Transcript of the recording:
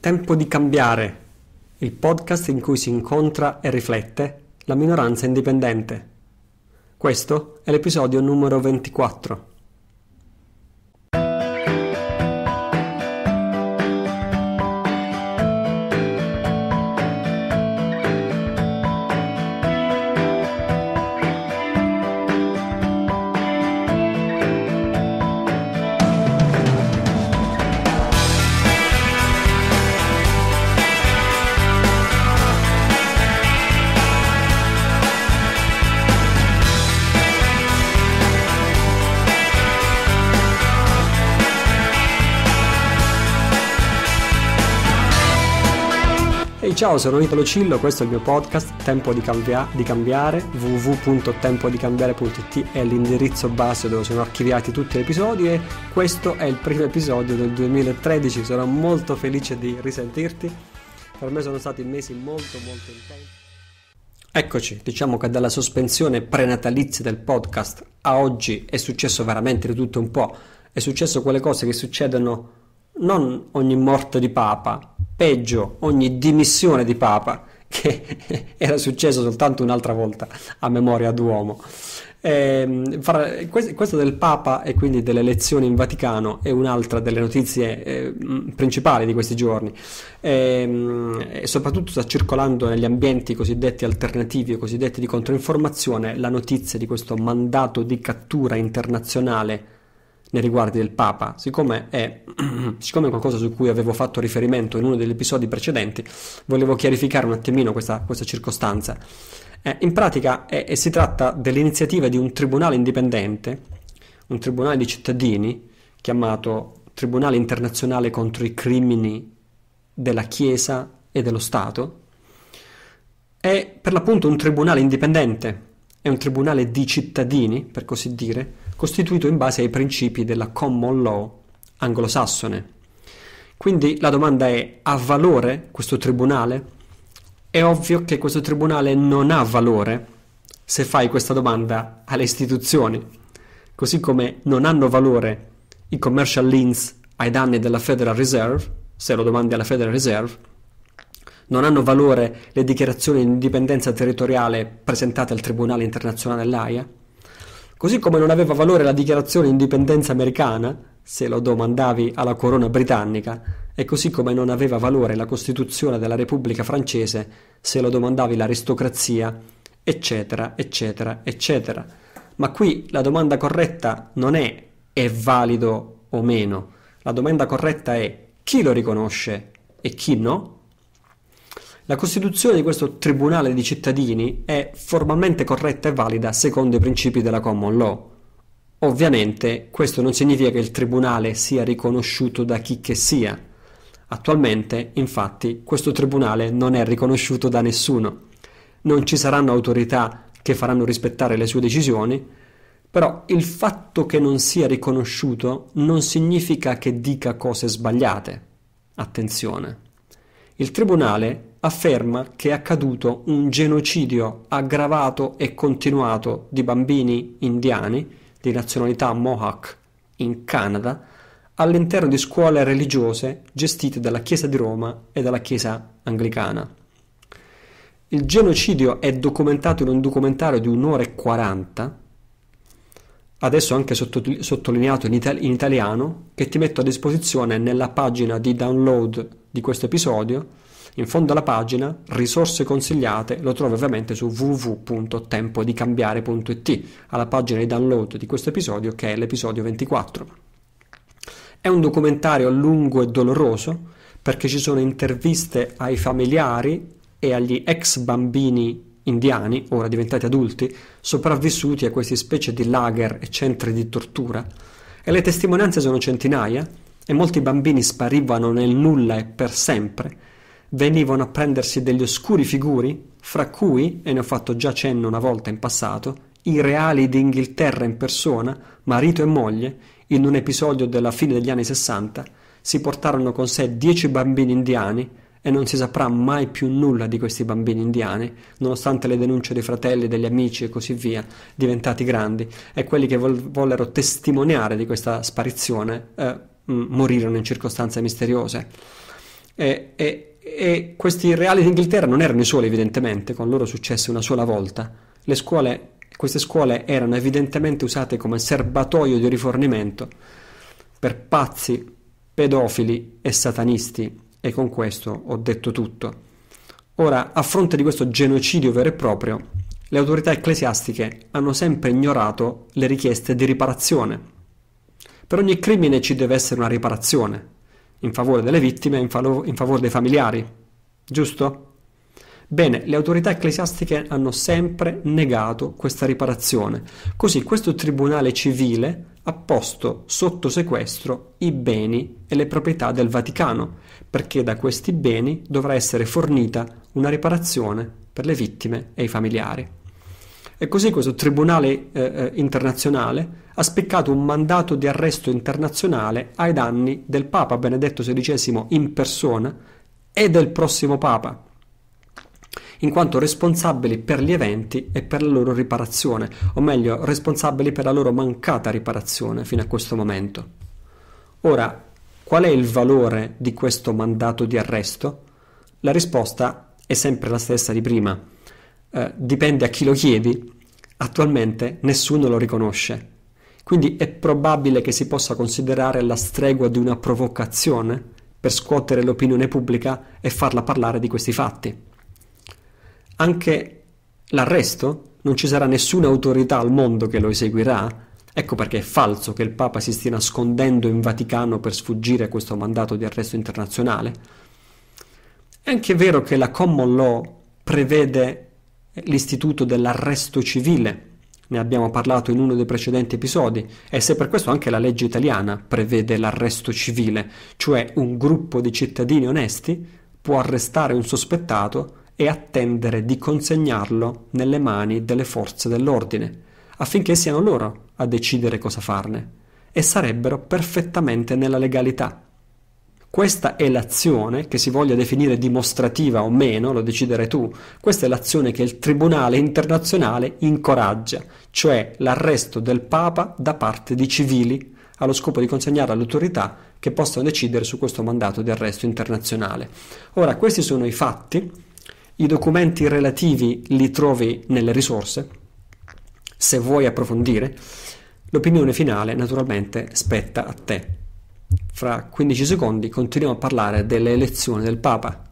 Tempo di cambiare, il podcast in cui si incontra e riflette la minoranza indipendente. Questo è l'episodio numero 24. Ehi ciao, sono Italo Cillo, questo è il mio podcast Tempo di, cambia- di cambiare, www.tempodicambiare.it è l'indirizzo base dove sono archiviati tutti gli episodi e questo è il primo episodio del 2013, sono molto felice di risentirti, per me sono stati mesi molto molto intensi. Eccoci, diciamo che dalla sospensione prenatalizia del podcast a oggi è successo veramente di tutto un po', è successo quelle cose che succedono non ogni morte di papa, peggio ogni dimissione di Papa, che era successo soltanto un'altra volta a memoria d'uomo. Eh, fra, questo del Papa e quindi delle elezioni in Vaticano è un'altra delle notizie eh, principali di questi giorni eh, e soprattutto sta circolando negli ambienti cosiddetti alternativi o cosiddetti di controinformazione la notizia di questo mandato di cattura internazionale nei riguardi del Papa, siccome è, siccome è qualcosa su cui avevo fatto riferimento in uno degli episodi precedenti, volevo chiarificare un attimino questa, questa circostanza. Eh, in pratica eh, si tratta dell'iniziativa di un tribunale indipendente, un tribunale di cittadini, chiamato Tribunale internazionale contro i crimini della Chiesa e dello Stato, è per l'appunto un tribunale indipendente, è un tribunale di cittadini, per così dire, costituito in base ai principi della common law anglosassone. Quindi la domanda è, ha valore questo tribunale? È ovvio che questo tribunale non ha valore se fai questa domanda alle istituzioni, così come non hanno valore i commercial liens ai danni della Federal Reserve, se lo domandi alla Federal Reserve, non hanno valore le dichiarazioni di indipendenza territoriale presentate al Tribunale internazionale dell'AIA, Così come non aveva valore la dichiarazione di indipendenza americana, se lo domandavi alla corona britannica, e così come non aveva valore la Costituzione della Repubblica francese, se lo domandavi l'aristocrazia, eccetera, eccetera, eccetera. Ma qui la domanda corretta non è è valido o meno, la domanda corretta è chi lo riconosce e chi no? La costituzione di questo tribunale di cittadini è formalmente corretta e valida secondo i principi della common law. Ovviamente questo non significa che il tribunale sia riconosciuto da chi che sia. Attualmente, infatti, questo tribunale non è riconosciuto da nessuno. Non ci saranno autorità che faranno rispettare le sue decisioni, però il fatto che non sia riconosciuto non significa che dica cose sbagliate. Attenzione. Il tribunale afferma che è accaduto un genocidio aggravato e continuato di bambini indiani di nazionalità Mohawk in Canada all'interno di scuole religiose gestite dalla Chiesa di Roma e dalla Chiesa anglicana. Il genocidio è documentato in un documentario di un'ora e quaranta adesso anche sottolineato in, itali- in italiano, che ti metto a disposizione nella pagina di download di questo episodio. In fondo alla pagina, risorse consigliate, lo trovi ovviamente su www.tempodicambiare.it, alla pagina di download di questo episodio che è l'episodio 24. È un documentario lungo e doloroso perché ci sono interviste ai familiari e agli ex bambini indiani, ora diventati adulti, sopravvissuti a queste specie di lager e centri di tortura, e le testimonianze sono centinaia, e molti bambini sparivano nel nulla e per sempre, venivano a prendersi degli oscuri figuri, fra cui, e ne ho fatto già cenno una volta in passato, i reali d'Inghilterra in persona, marito e moglie, in un episodio della fine degli anni Sessanta, si portarono con sé dieci bambini indiani e non si saprà mai più nulla di questi bambini indiani, nonostante le denunce dei fratelli, degli amici e così via, diventati grandi, e quelli che vol- vollero testimoniare di questa sparizione eh, morirono in circostanze misteriose. E, e, e questi reali d'Inghilterra non erano i soli, evidentemente, con loro successe una sola volta. Le scuole, queste scuole erano evidentemente usate come serbatoio di rifornimento per pazzi, pedofili e satanisti e con questo ho detto tutto. Ora, a fronte di questo genocidio vero e proprio, le autorità ecclesiastiche hanno sempre ignorato le richieste di riparazione. Per ogni crimine ci deve essere una riparazione, in favore delle vittime e in, fav- in favore dei familiari, giusto? Bene, le autorità ecclesiastiche hanno sempre negato questa riparazione, così questo tribunale civile ha posto sotto sequestro i beni e le proprietà del Vaticano, perché da questi beni dovrà essere fornita una riparazione per le vittime e i familiari. E così questo Tribunale eh, eh internazionale ha spiccato un mandato di arresto internazionale ai danni del Papa Benedetto XVI in persona e del prossimo Papa, in quanto responsabili per gli eventi e per la loro riparazione, o meglio responsabili per la loro mancata riparazione fino a questo momento. Ora, qual è il valore di questo mandato di arresto? La risposta è sempre la stessa di prima. Eh, dipende a chi lo chiedi, attualmente nessuno lo riconosce. Quindi è probabile che si possa considerare la stregua di una provocazione per scuotere l'opinione pubblica e farla parlare di questi fatti anche l'arresto? Non ci sarà nessuna autorità al mondo che lo eseguirà? Ecco perché è falso che il Papa si stia nascondendo in Vaticano per sfuggire a questo mandato di arresto internazionale. È anche vero che la common law prevede l'istituto dell'arresto civile, ne abbiamo parlato in uno dei precedenti episodi, e se per questo anche la legge italiana prevede l'arresto civile, cioè un gruppo di cittadini onesti può arrestare un sospettato e attendere di consegnarlo nelle mani delle forze dell'ordine, affinché siano loro a decidere cosa farne, e sarebbero perfettamente nella legalità. Questa è l'azione, che si voglia definire dimostrativa o meno, lo deciderai tu, questa è l'azione che il Tribunale internazionale incoraggia, cioè l'arresto del Papa da parte di civili, allo scopo di consegnare alle autorità che possano decidere su questo mandato di arresto internazionale. Ora, questi sono i fatti i documenti relativi li trovi nelle risorse, se vuoi approfondire. L'opinione finale naturalmente spetta a te. Fra 15 secondi continuiamo a parlare delle elezioni del Papa.